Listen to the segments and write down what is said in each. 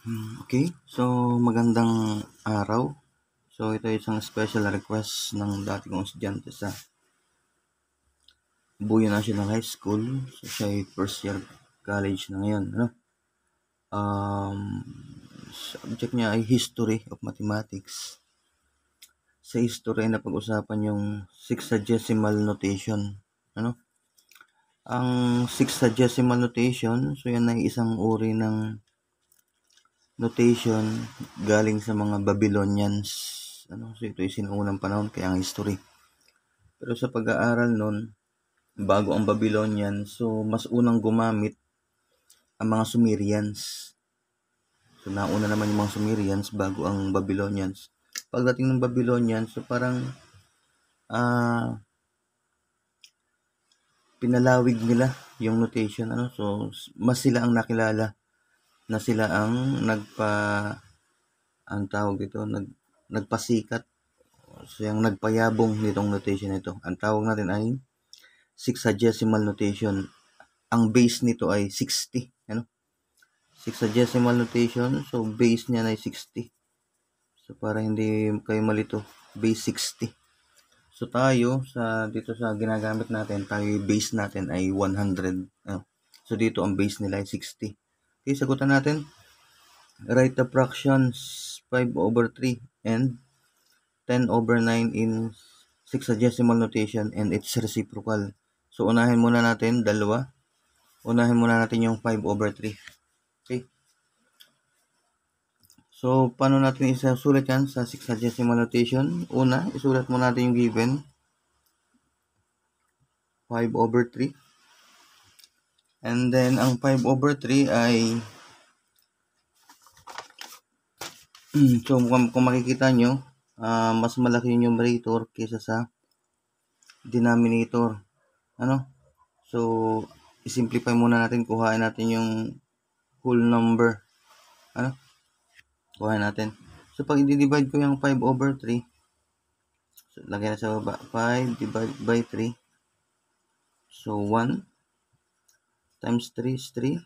Ah, okay, so magandang araw. So ito ay isang special request ng dati kong estudyante sa Buya National High School. So siya ay first year college na ngayon. Ano? Um, subject niya ay History of Mathematics. Sa history ay napag-usapan yung sexagesimal notation. Ano? Ang sexagesimal notation, so yan ay isang uri ng notation galing sa mga Babylonians. Ano, so ito ay sinuunang panahon kaya ang history. Pero sa pag-aaral nun, bago ang Babylonian, so mas unang gumamit ang mga Sumerians. So nauna naman yung mga Sumerians bago ang Babylonians. Pagdating ng Babylonians, so parang uh, pinalawig nila yung notation ano so mas sila ang nakilala na sila ang nagpa ang tawag dito nag nagpasikat so yung nagpayabong nitong notation ito ang tawag natin ay sexagesimal notation ang base nito ay 60 ano sexagesimal notation so base niya ay 60 so para hindi kayo malito base 60 so tayo sa dito sa ginagamit natin tayo base natin ay 100 ano? so dito ang base nila ay 60 Okay, sagutan natin. Write the fractions 5 over 3 and 10 over 9 in decimal notation and its reciprocal. So, unahin muna natin dalawa. Unahin muna natin yung 5 over 3. Okay. So, paano natin isasulat yan sa decimal notation? Una, isulat muna natin yung given. 5 over 3. And then, ang 5 over 3 ay hmm, so, kung, makikita nyo, uh, mas malaki yung numerator kaysa sa denominator. Ano? So, isimplify muna natin. Kuhain natin yung whole number. Ano? Kuhain natin. So, pag i-divide ko yung 5 over 3, so, lagyan na sa baba. 5 divided by 3. So, 1 times 3 is 3.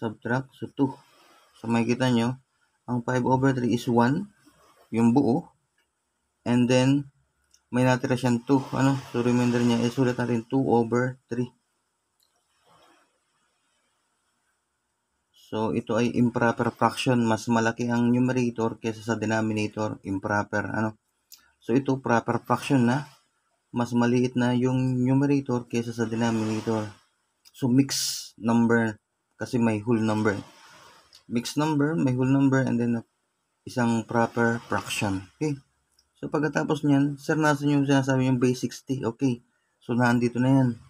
Subtract. So, 2. So, makikita nyo, ang 5 over 3 is 1. Yung buo. And then, may natira siyang 2. Ano? So, remainder niya is eh, ulit natin 2 over 3. So, ito ay improper fraction. Mas malaki ang numerator kaysa sa denominator. Improper. Ano? So, ito proper fraction na. Mas maliit na yung numerator kaysa sa denominator. So, mixed number kasi may whole number. Mixed number, may whole number, and then uh, isang proper fraction. Okay? So, pagkatapos niyan, sir, nasa yung sinasabi yung base 60? Okay. So, nandito na yan.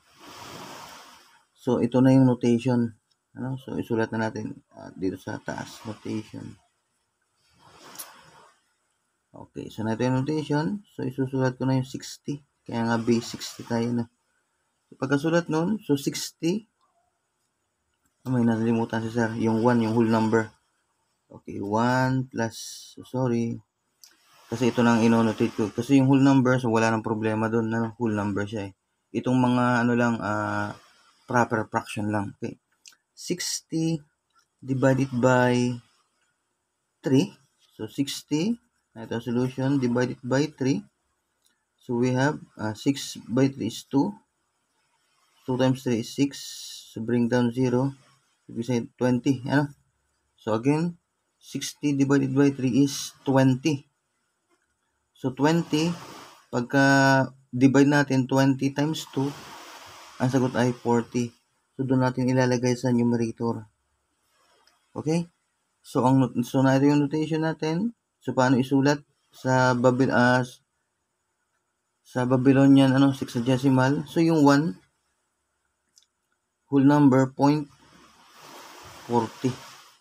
So, ito na yung notation. Ano? So, isulat na natin uh, dito sa taas. Notation. Okay. So, na ito yung notation. So, isusulat ko na yung 60. Kaya nga base 60 tayo na pagkasulat nun, so 60. Oh, ah, may nalimutan si sir. Yung 1, yung whole number. Okay, 1 plus, so sorry. Kasi ito nang inonotate ko. Kasi yung whole number, so wala nang problema doon na ano, whole number siya eh. Itong mga ano lang, uh, proper fraction lang. Okay. 60 divided by 3. So 60, na ito solution, divided by 3. So we have uh, ah, 6 by 3 is 2. 2 times 3 is 6. So, bring down 0. Beside 20. Ano? So, again, 60 divided by 3 is 20. So, 20, pagka divide natin 20 times 2, ang sagot ay 40. So, doon natin ilalagay sa numerator. Okay? So, ang, so na yung notation natin. So, paano isulat? Sa, Babil, as ah, sa Babylonian ano, sexagesimal. So, yung 1, whole number point 40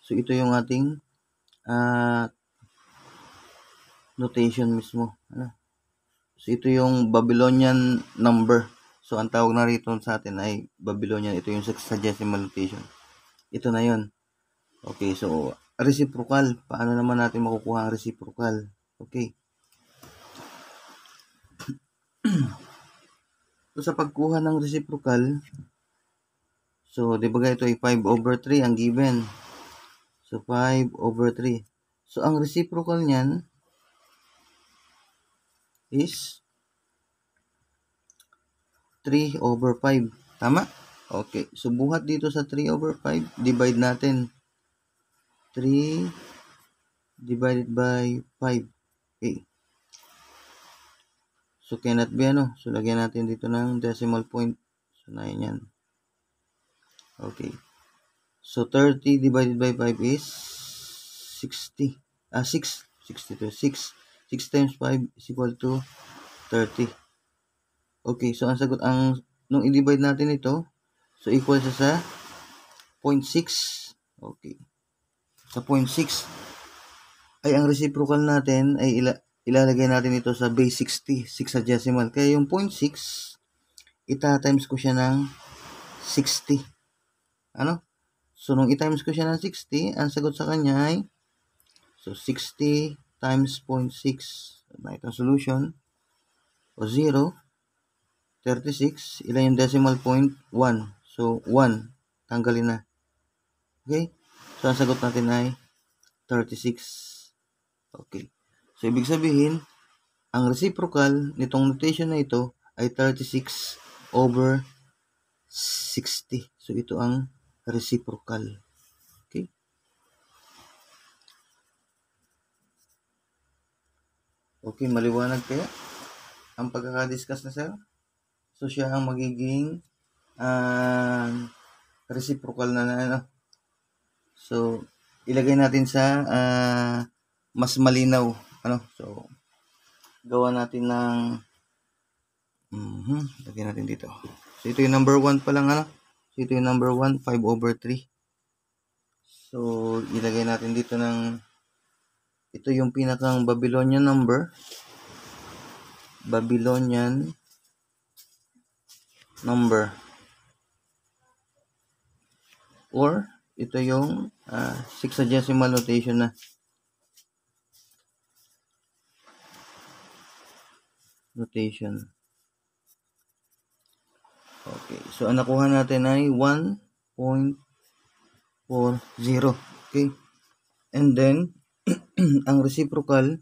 So, ito yung ating uh, notation mismo. Ano? So, ito yung Babylonian number. So, ang tawag na rito sa atin ay Babylonian. Ito yung sexagesimal notation. Ito na yon Okay, so, reciprocal. Paano naman natin makukuha ang reciprocal? Okay. so, sa pagkuha ng reciprocal, So, di ba ito ay 5 over 3 ang given. So, 5 over 3. So, ang reciprocal niyan is 3 over 5. Tama? Okay. So, buhat dito sa 3 over 5, divide natin. 3 divided by 5. Okay. So, cannot be ano. So, lagyan natin dito ng decimal point. So, 9 yan. Okay. So, 30 divided by 5 is 60. Ah, 6. 62. 6. 6 times 5 is equal to 30. Okay. So, ang sagot, ang, nung i-divide natin ito, so, equal sa sa 0.6. Okay. Sa 0.6 ay ang reciprocal natin ay ila, ilalagay natin ito sa base 60, 6 sa decimal. Kaya yung 0.6, ita-times ko siya ng 60 ano? So, nung i-times ko siya ng 60, ang sagot sa kanya ay so 60 times 0.6 na itong solution o 0 36, ilan yung decimal point? 1. So, 1. Tanggalin na. Okay? So, ang sagot natin ay 36. Okay. So, ibig sabihin, ang reciprocal nitong notation na ito ay 36 over 60. So, ito ang reciprocal. Okay? Okay, maliwanag kaya ang pagkakadiscuss na sir. So, siya ang magiging uh, reciprocal na na. Ano. So, ilagay natin sa uh, mas malinaw. Ano? So, gawa natin ng mm-hmm, lagyan natin dito. So, ito yung number 1 pa lang. Ano? Dito yung number 1, 5 over 3. So, ilagay natin dito ng ito yung pinakang Babylonian number. Babylonian number. Or, ito yung uh, ah, sexagesimal notation na. Notation. Okay. So, ang nakuha natin ay 1.40. Okay. And then, ang reciprocal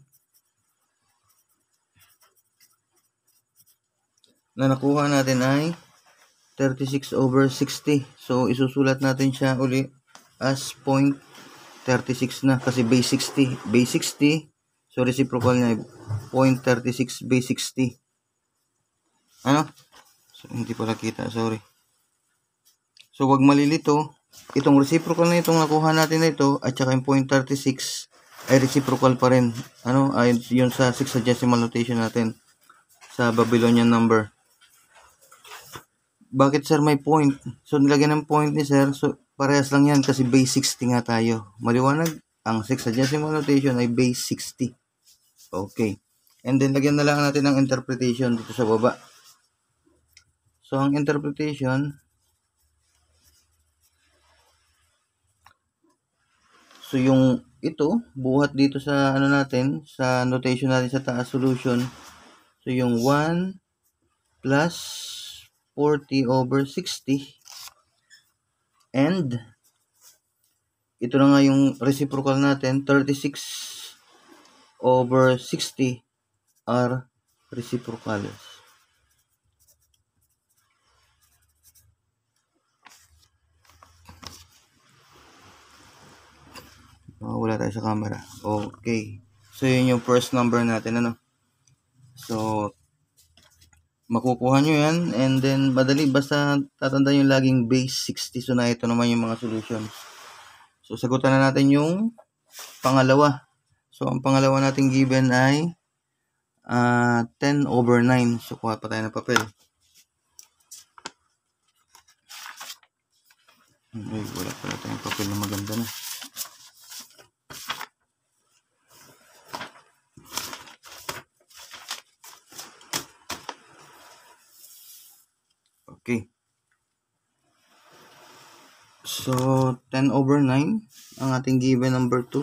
na nakuha natin ay 36 over 60. So, isusulat natin siya uli as 0.36 na kasi base 60. Base 60. So, reciprocal niya ay 0.36 base 60. Ano? So, hindi pala kita. Sorry. So, wag malilito. Itong reciprocal na itong nakuha natin na ito at saka yung 0.36 ay reciprocal pa rin. Ano? Ay, yun sa 6 decimal notation natin sa Babylonian number. Bakit sir may point? So, nilagyan ng point ni sir. So, parehas lang yan kasi base 60 nga tayo. Maliwanag, ang 6 decimal notation ay base 60. Okay. And then, lagyan na lang natin ang interpretation dito sa baba. So, ang interpretation, so yung ito, buhat dito sa ano natin, sa notation natin sa taas solution. So, yung 1 plus 40 over 60 and ito na nga yung reciprocal natin, 36 over 60 are reciprocals. Nakawala ah, tayo sa camera. Okay. So, yun yung first number natin, ano? So, makukuha nyo yan. And then, madali, basta tatanda yung laging base 60. So, na ito naman yung mga solutions. So, sagutan na natin yung pangalawa. So, ang pangalawa nating given ay uh, ah, 10 over 9. So, kuha pa tayo ng papel. Ay, wala pala tayong papel na maganda na. So, 10 over 9. Ang ating given number 2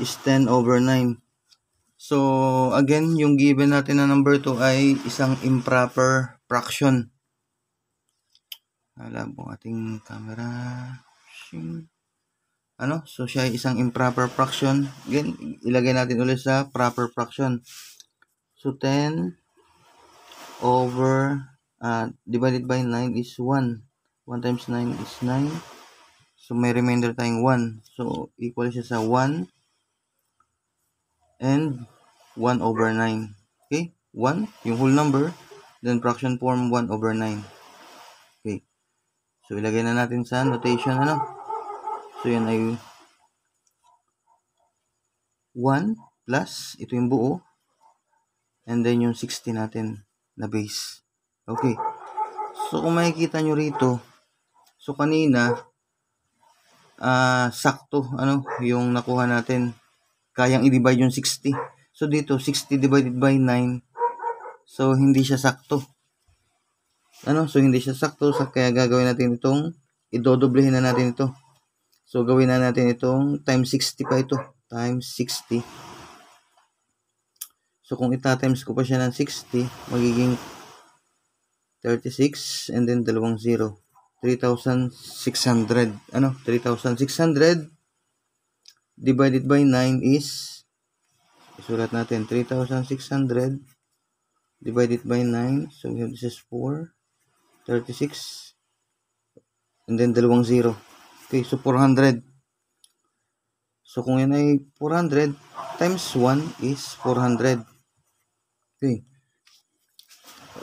is 10 over 9. So, again, yung given natin na number 2 ay isang improper fraction. Hala po ating camera. Ano? So, siya ay isang improper fraction. Again, ilagay natin ulit sa proper fraction. So, 10 over, uh, divided by 9 is 1. 1 times 9 is 9. So, may remainder tayong 1. So, equal siya sa 1 and 1 over 9. Okay? 1, yung whole number. Then, fraction form 1 over 9. Okay. So, ilagay na natin sa notation. Ano? So, yan ay 1 plus, ito yung buo. And then, yung 60 natin na base. Okay. So, kung makikita nyo rito, so, kanina, uh, sakto ano yung nakuha natin. Kayang i-divide yung 60. So dito 60 divided by 9. So hindi siya sakto. Ano? So hindi siya sakto so, kaya gagawin natin itong idodoblehin na natin ito. So gawin na natin itong times 60 pa ito. Times 60. So kung itatimes ko pa siya ng 60, magiging 36 and then dalawang 0. 3,600. Ano? 3,600 divided by 9 is isulat natin 3,600 divided by 9. So, we have this is 4. 36. And then, dalawang 0. Okay. So, 400. So, kung yan ay 400 times 1 is 400. Okay.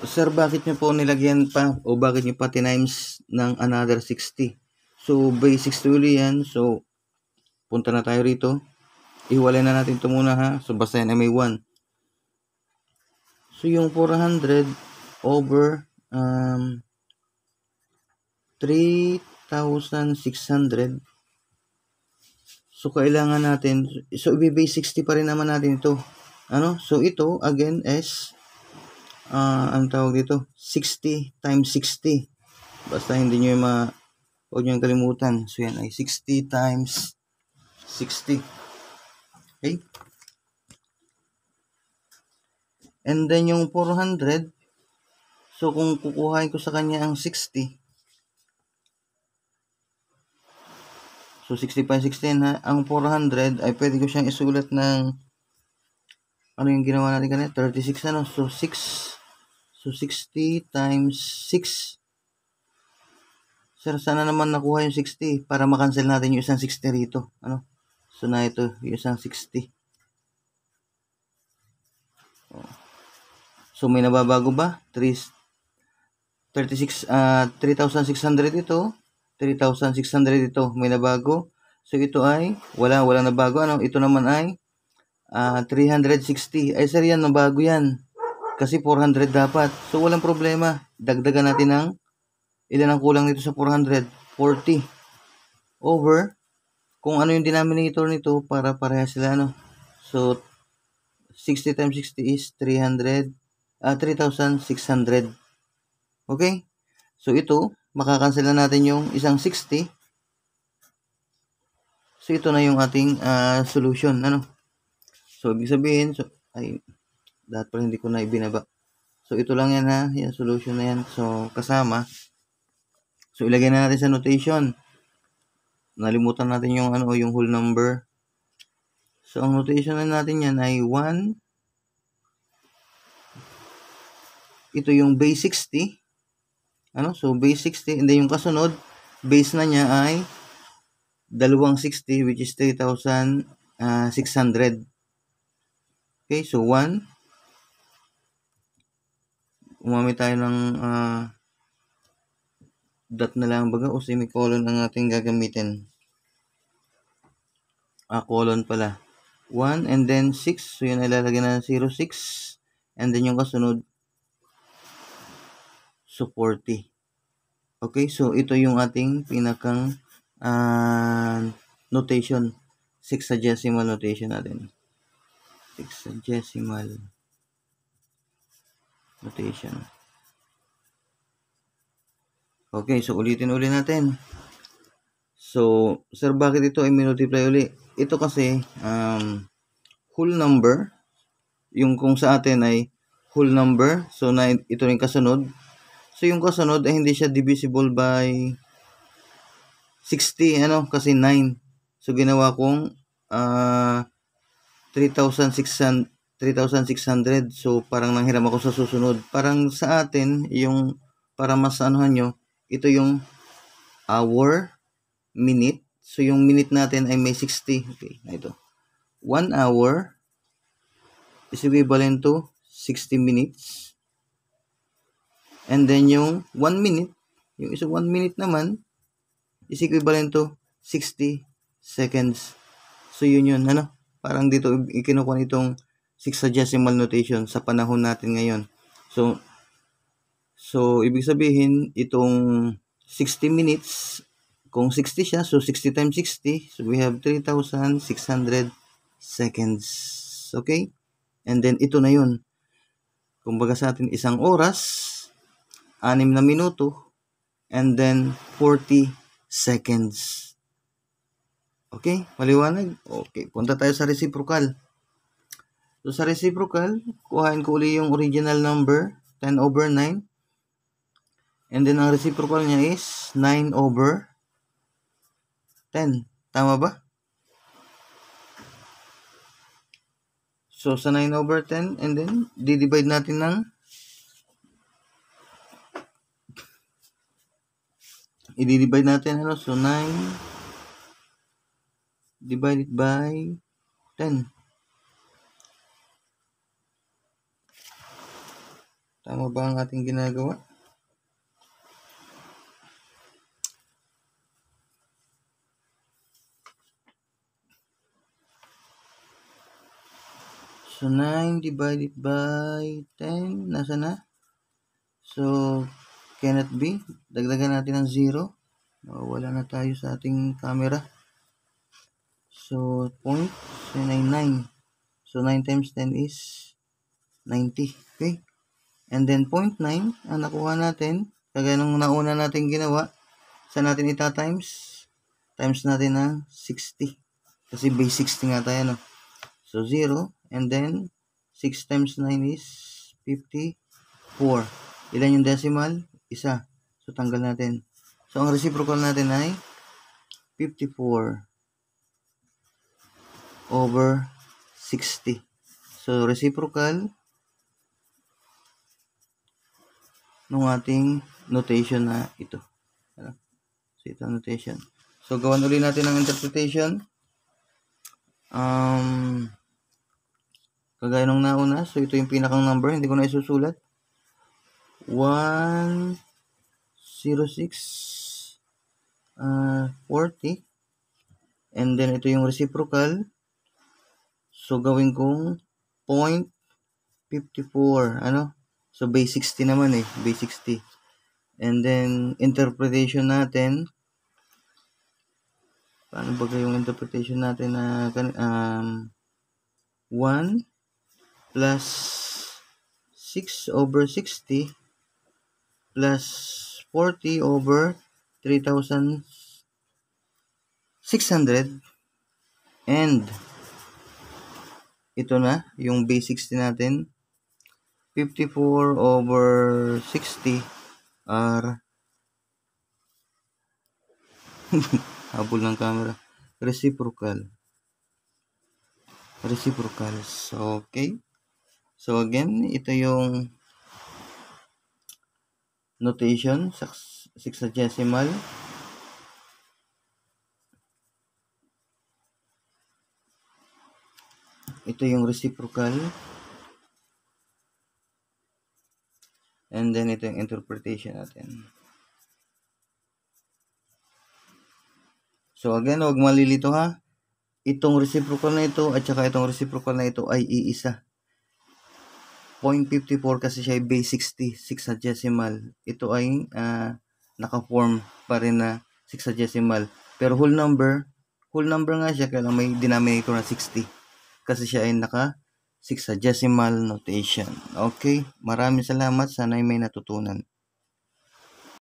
Sir, bakit nyo po nilagyan pa o bakit nyo pa tinimes ng another 60? So, by 60 yan. So, punta na tayo rito. Iwalay na natin ito muna ha. So, basta yan ay may 1. So, yung 400 over um, 3,600. So, kailangan natin. So, ibibay 60 pa rin naman natin ito. Ano? So, ito, again, is uh, ang tawag dito 60 times 60 basta hindi nyo ma huwag nyo kalimutan so yan ay 60 times 60 okay and then yung 400 so kung kukuhain ko sa kanya ang 60 So, 60 pa ha. Ang 400 ay pwede ko siyang isulat ng ano yung ginawa natin kanina? 36 ano? So, 6 So, 60 times 6. Sir, sana naman nakuha yung 60 para makancel natin yung isang 60 rito. Ano? So, na ito, yung isang 60. So, may nababago ba? 3, 36, uh, 3,600 ito. 3,600 ito. May nabago. So, ito ay, wala, wala nabago. Ano? Ito naman ay, uh, ah, 360. Ay, sir, yan, nabago yan. Kasi 400 dapat. So, walang problema. Dagdagan natin ng ilan ang kulang nito sa 400? 40 over kung ano yung denominator nito para pareha sila ano. So, 60 times 60 is 300, uh, 3,600. Okay? So, ito, makakansela natin yung isang 60. So, ito na yung ating uh, solution. Ano? So, ibig sabihin, so, ay, lahat pala hindi ko na ibinaba. So, ito lang yan ha. Yan, solution na yan. So, kasama. So, ilagay na natin sa notation. Nalimutan natin yung ano, yung whole number. So, ang notation na natin yan ay 1. Ito yung base 60. Ano? So, base 60. And then, yung kasunod, base na niya ay dalawang 60 which is 3,600. Ah, okay, so 1, Umamit tayo ng uh, dot na lang baga o semicolon ang ating gagamitin. Ah, colon pala. 1 and then 6. So, yun ilalagay na 0, 6. And then yung kasunod, so 40. Okay, so ito yung ating pinakang uh, notation. 6 sa decimal notation natin. 6 sa decimal rotation. Okay, so ulitin uli natin. So, sir, bakit ito ay multiply uli? Ito kasi, um, whole number, yung kung sa atin ay whole number, so na ito rin kasunod. So, yung kasunod ay hindi siya divisible by 60, ano, kasi 9. So, ginawa kong uh, ah, 3,600 3,600. So, parang nanghiram ako sa susunod. Parang sa atin, yung, para mas anuhan nyo, ito yung hour, minute. So, yung minute natin ay may 60. Okay, na ito. 1 hour is equivalent to 60 minutes. And then, yung 1 minute, yung isa 1 minute naman, is equivalent to 60 seconds. So, yun yun. Ano? Parang dito, ikinukuha itong sexagesimal notation sa panahon natin ngayon. So, so ibig sabihin, itong 60 minutes, kung 60 siya, so 60 times 60, so we have 3,600 seconds. Okay? And then, ito na yun. Kumbaga sa atin, isang oras, 6 na minuto, and then 40 seconds. Okay? Maliwanag? Okay. Punta tayo sa reciprocal. So, sa reciprocal, kuhain ko uli yung original number, 10 over 9. And then, ang reciprocal niya is 9 over 10. Tama ba? So, sa 9 over 10, and then, didivide natin ng i-divide natin ano so 9 divided by 10 Tama ba ang ating ginagawa? So, 9 divided by 10, nasa na? So, cannot be. Dagdagan natin ng 0. Nawawala na tayo sa ating camera. So, point. So, 9, 9. So, 9 times 10 is 90. Okay? And then 0.9 ang nakuha natin. Kagaya ng nauna natin ginawa. sa natin ita-times? Times natin ng 60. Kasi base 60 nga tayo. No? So 0. And then 6 times 9 is 54. Ilan yung decimal? Isa. So tanggal natin. So ang reciprocal natin ay 54 over 60. So, reciprocal ng ating notation na ito. So, ito notation. So, gawan ulit natin ang interpretation. Um, kagaya nung nauna. So, ito yung pinakang number. Hindi ko na isusulat. 106 uh, 40 and then ito yung reciprocal so gawin kong 0.54 ano So, base 60 naman eh. Base 60. And then, interpretation natin. Paano ba yung interpretation natin na um, 1 plus 6 over 60 plus 40 over 3,600 and ito na yung base 60 natin 54 over 60 are habol ng camera reciprocal reciprocals okay so again ito yung notation sexagesimal ito yung reciprocal And then ito yung interpretation natin. So again, huwag malilito ha. Itong reciprocal na ito at saka itong reciprocal na ito ay iisa. 0.54 kasi siya ay base 60, 6 Ito ay uh, naka-form pa rin na 6 Pero whole number, whole number nga siya kaya may denominator na 60 kasi siya ay naka decimal notation. Okay, maraming salamat. Sana'y may natutunan.